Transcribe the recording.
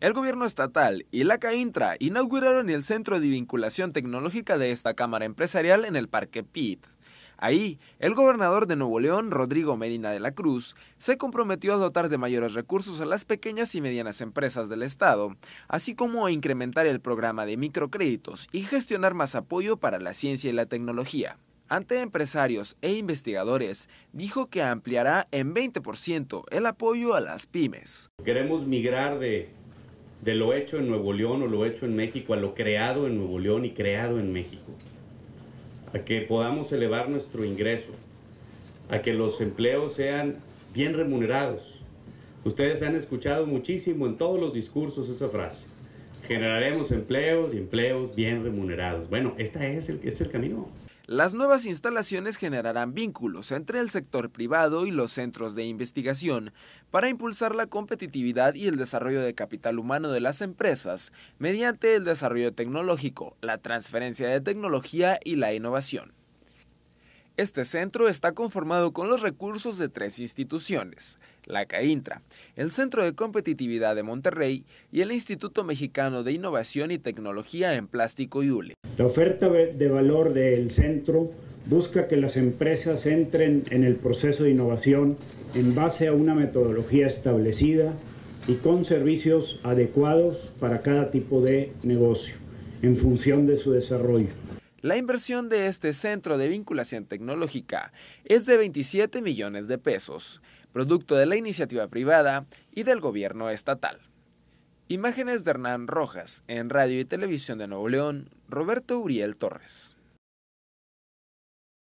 El gobierno estatal y la CAINTRA inauguraron el Centro de Vinculación Tecnológica de esta Cámara Empresarial en el Parque Pitt. Ahí, el gobernador de Nuevo León, Rodrigo Medina de la Cruz, se comprometió a dotar de mayores recursos a las pequeñas y medianas empresas del Estado, así como a incrementar el programa de microcréditos y gestionar más apoyo para la ciencia y la tecnología ante empresarios e investigadores, dijo que ampliará en 20% el apoyo a las pymes. Queremos migrar de de lo hecho en Nuevo León o lo hecho en México a lo creado en Nuevo León y creado en México. A que podamos elevar nuestro ingreso, a que los empleos sean bien remunerados. Ustedes han escuchado muchísimo en todos los discursos esa frase. Generaremos empleos y empleos bien remunerados. Bueno, este es el, es el camino. Las nuevas instalaciones generarán vínculos entre el sector privado y los centros de investigación para impulsar la competitividad y el desarrollo de capital humano de las empresas mediante el desarrollo tecnológico, la transferencia de tecnología y la innovación. Este centro está conformado con los recursos de tres instituciones, la CAINTRA, el Centro de Competitividad de Monterrey y el Instituto Mexicano de Innovación y Tecnología en Plástico y Ule. La oferta de valor del centro busca que las empresas entren en el proceso de innovación en base a una metodología establecida y con servicios adecuados para cada tipo de negocio, en función de su desarrollo. La inversión de este centro de vinculación tecnológica es de 27 millones de pesos, producto de la iniciativa privada y del gobierno estatal. Imágenes de Hernán Rojas, en Radio y Televisión de Nuevo León, Roberto Uriel Torres.